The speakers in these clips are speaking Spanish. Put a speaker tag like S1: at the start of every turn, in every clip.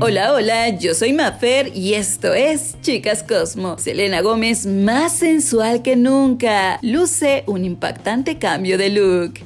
S1: Hola, hola, yo soy Mafer y esto es Chicas Cosmo. Selena Gómez, más sensual que nunca, luce un impactante cambio de look.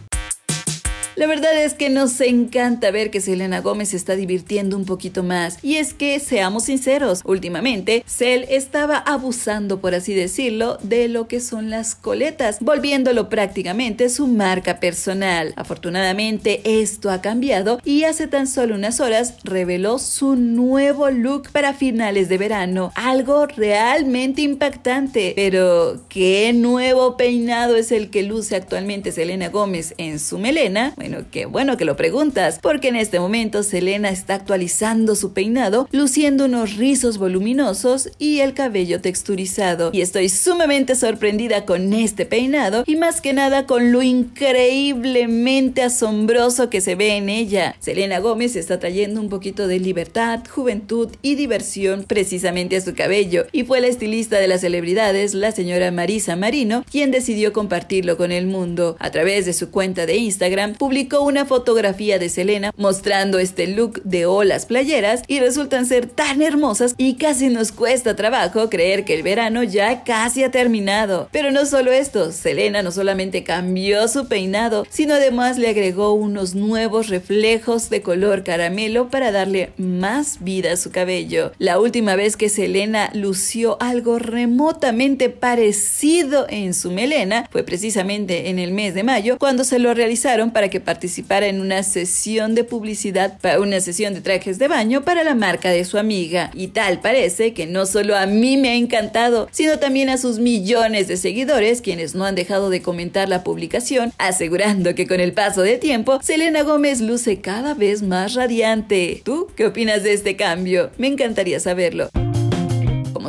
S1: La verdad es que nos encanta ver que Selena Gómez está divirtiendo un poquito más. Y es que, seamos sinceros, últimamente Sel estaba abusando, por así decirlo, de lo que son las coletas, volviéndolo prácticamente su marca personal. Afortunadamente, esto ha cambiado y hace tan solo unas horas reveló su nuevo look para finales de verano. Algo realmente impactante. Pero, ¿qué nuevo peinado es el que luce actualmente Selena Gómez en su melena? Bueno, qué bueno que lo preguntas, porque en este momento Selena está actualizando su peinado, luciendo unos rizos voluminosos y el cabello texturizado. Y estoy sumamente sorprendida con este peinado y más que nada con lo increíblemente asombroso que se ve en ella. Selena Gómez está trayendo un poquito de libertad, juventud y diversión precisamente a su cabello y fue la estilista de las celebridades, la señora Marisa Marino, quien decidió compartirlo con el mundo. A través de su cuenta de Instagram, publicó una fotografía de Selena mostrando este look de olas playeras y resultan ser tan hermosas y casi nos cuesta trabajo creer que el verano ya casi ha terminado. Pero no solo esto, Selena no solamente cambió su peinado, sino además le agregó unos nuevos reflejos de color caramelo para darle más vida a su cabello. La última vez que Selena lució algo remotamente parecido en su melena fue precisamente en el mes de mayo cuando se lo realizaron para que participar en una sesión de publicidad, para una sesión de trajes de baño para la marca de su amiga. Y tal parece que no solo a mí me ha encantado, sino también a sus millones de seguidores quienes no han dejado de comentar la publicación, asegurando que con el paso de tiempo, Selena Gómez luce cada vez más radiante. ¿Tú qué opinas de este cambio? Me encantaría saberlo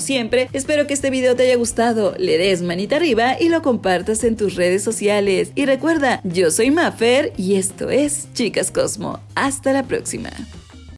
S1: siempre, espero que este video te haya gustado, le des manita arriba y lo compartas en tus redes sociales. Y recuerda, yo soy Mafer y esto es Chicas Cosmo. Hasta la próxima.